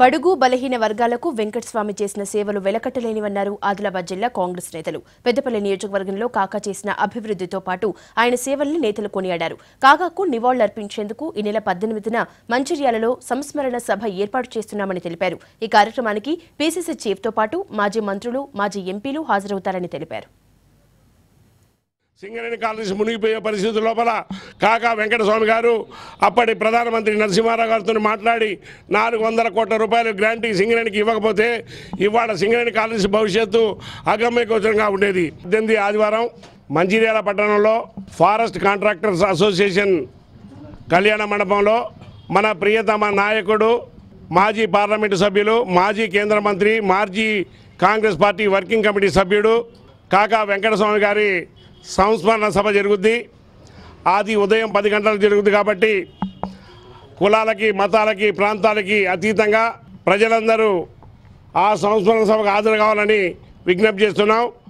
బడుగు బలహీన వర్గాలకు వెంకటస్వామి చేసిన సేవలు వెలకట్టలేనివన్నారు ఆదిలాబాద్ జిల్లా కాంగ్రెస్ నేతలు పెద్దపల్లి నియోజకవర్గంలో కాకా చేసిన అభివృద్ధితో పాటు ఆయన సేవల్ని నేతలు కొనియాడారు కాకాకు నివాళులర్పించేందుకు ఈ నెల పద్దెనిమిదిన మంచిర్యాలలో సంస్మరణ సభ ఏర్పాటు చేస్తున్నామని తెలిపారు ఈ కార్యక్రమానికి పీసీసీ చీఫ్తో పాటు మాజీ మంత్రులు మాజీ ఎంపీలు హాజరవుతారని తెలిపారు సింగరేణి కాలనీ మునిగిపోయే పరిస్థితి లోపల కాకా వెంకటస్వామి గారు అప్పటి ప్రధానమంత్రి నరసింహారావు గారితో మాట్లాడి నాలుగు వందల కోట్ల రూపాయలు గ్రాంటీ సింగరేణికి ఇవ్వకపోతే ఇవాళ సింగరేణి కాలనీ భవిష్యత్తు అగమ్యకోచనంగా ఉండేది పద్దెనిమిది ఆదివారం మంచిర్యాల పట్టణంలో ఫారెస్ట్ కాంట్రాక్టర్స్ అసోసియేషన్ కళ్యాణ మండపంలో మన ప్రియతమ నాయకుడు మాజీ పార్లమెంటు సభ్యులు మాజీ కేంద్ర మంత్రి మాజీ కాంగ్రెస్ పార్టీ వర్కింగ్ కమిటీ సభ్యుడు కాకా వెంకటస్వామి గారి సంస్మరణ సభ జరుగుద్ది అది ఉదయం పది గంటలకు జరుగుద్ది కాబట్టి కులాలకి మతాలకి ప్రాంతాలకి అతీతంగా ప్రజలందరూ ఆ సంస్మరణ సభకు హాజరు కావాలని విజ్ఞప్తి చేస్తున్నాం